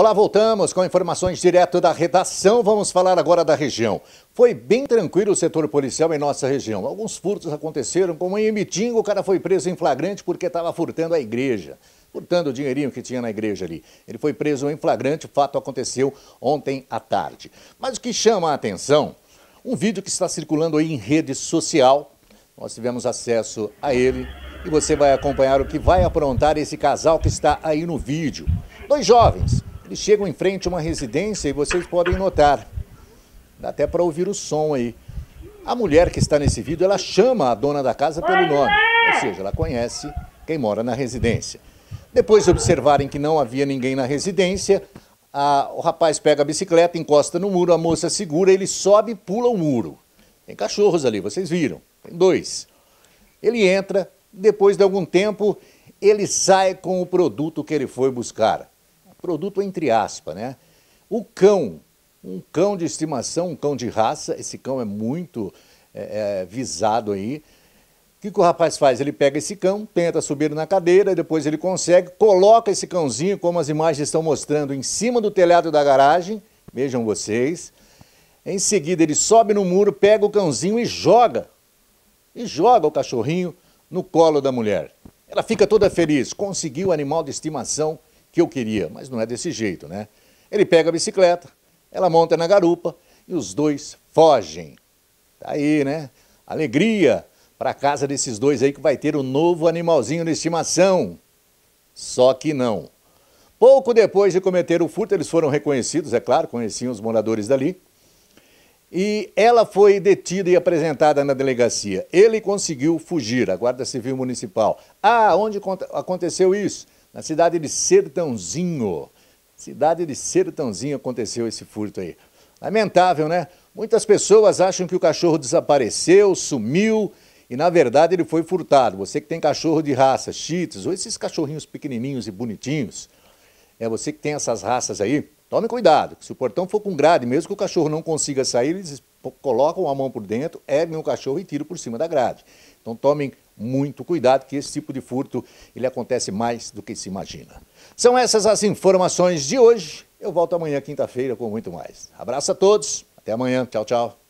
Olá, voltamos com informações direto da redação. Vamos falar agora da região. Foi bem tranquilo o setor policial em nossa região. Alguns furtos aconteceram, como em Emitingo, o cara foi preso em flagrante porque estava furtando a igreja. Furtando o dinheirinho que tinha na igreja ali. Ele foi preso em flagrante, o fato aconteceu ontem à tarde. Mas o que chama a atenção, um vídeo que está circulando aí em rede social. Nós tivemos acesso a ele e você vai acompanhar o que vai aprontar esse casal que está aí no vídeo. Dois jovens, eles chegam em frente a uma residência e vocês podem notar, dá até para ouvir o som aí. A mulher que está nesse vídeo, ela chama a dona da casa pelo nome, ou seja, ela conhece quem mora na residência. Depois de observarem que não havia ninguém na residência, a, o rapaz pega a bicicleta, encosta no muro, a moça segura, ele sobe e pula o muro. Tem cachorros ali, vocês viram, tem dois. Ele entra, depois de algum tempo, ele sai com o produto que ele foi buscar produto entre aspas, né? O cão, um cão de estimação, um cão de raça, esse cão é muito é, é, visado aí. O que, que, o rapaz faz? Ele pega esse cão, tenta subir na cadeira, depois ele consegue, coloca esse cãozinho, como as imagens estão mostrando, em cima do telhado da garagem, vejam vocês. Em seguida, ele sobe no muro, pega o cãozinho e joga. E joga o cachorrinho no colo da mulher. Ela fica toda feliz, conseguiu o animal de estimação que eu queria, mas não é desse jeito, né? Ele pega a bicicleta, ela monta na garupa e os dois fogem. Tá aí, né? Alegria para casa desses dois aí que vai ter um novo animalzinho de estimação. Só que não. Pouco depois de cometer o furto, eles foram reconhecidos, é claro, conheciam os moradores dali. E ela foi detida e apresentada na delegacia. Ele conseguiu fugir, a Guarda Civil Municipal. Ah, onde aconteceu isso? na cidade de Sertãozinho. Cidade de Sertãozinho aconteceu esse furto aí. Lamentável, né? Muitas pessoas acham que o cachorro desapareceu, sumiu e na verdade ele foi furtado. Você que tem cachorro de raça, cheats ou esses cachorrinhos pequenininhos e bonitinhos, é você que tem essas raças aí, tome cuidado. Se o portão for com grade, mesmo que o cachorro não consiga sair, eles colocam a mão por dentro, erguem o cachorro e tiram por cima da grade. Então tomem muito cuidado que esse tipo de furto ele acontece mais do que se imagina. São essas as informações de hoje. Eu volto amanhã, quinta-feira, com muito mais. Abraço a todos. Até amanhã. Tchau, tchau.